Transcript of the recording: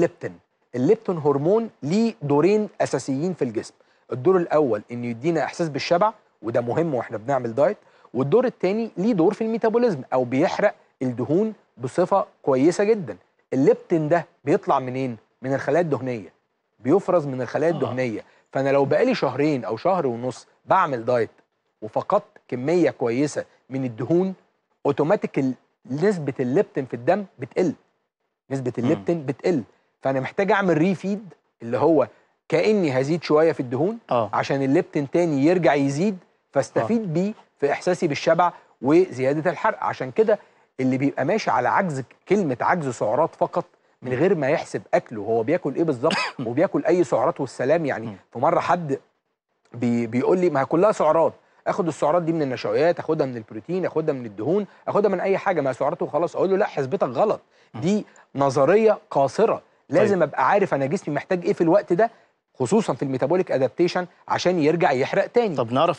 ليبتين الليبتين هرمون ليه دورين اساسيين في الجسم الدور الاول انه يدينا احساس بالشبع وده مهم واحنا بنعمل دايت والدور الثاني ليه دور في الميتابوليزم او بيحرق الدهون بصفه كويسه جدا الليبتين ده بيطلع منين من الخلايا الدهنيه بيفرز من الخلايا آه. الدهنيه فانا لو بقالي شهرين او شهر ونص بعمل دايت وفقدت كميه كويسه من الدهون اوتوماتيك نسبه الليبتين في الدم بتقل نسبه الليبتين بتقل فانا محتاج اعمل ريفيد اللي هو كاني هزيد شويه في الدهون آه. عشان الليبتين تاني يرجع يزيد فاستفيد آه. بيه في احساسي بالشبع وزياده الحرق عشان كده اللي بيبقى ماشي على عجز كلمه عجز سعرات فقط من غير ما يحسب اكله هو بياكل ايه بالظبط وبياكل اي سعرات والسلام يعني في مره حد بي بيقول لي ما كلها سعرات اخد السعرات دي من النشويات اخدها من البروتين اخدها من الدهون اخدها من اي حاجه ما سعراته وخلاص اقول له لا حسبتك غلط دي نظريه قاصره طيب. لازم طيب. ابقى عارف انا جسمي محتاج ايه في الوقت ده خصوصا في الميتابوليك ادابتيشن عشان يرجع يحرق تاني طب نعرف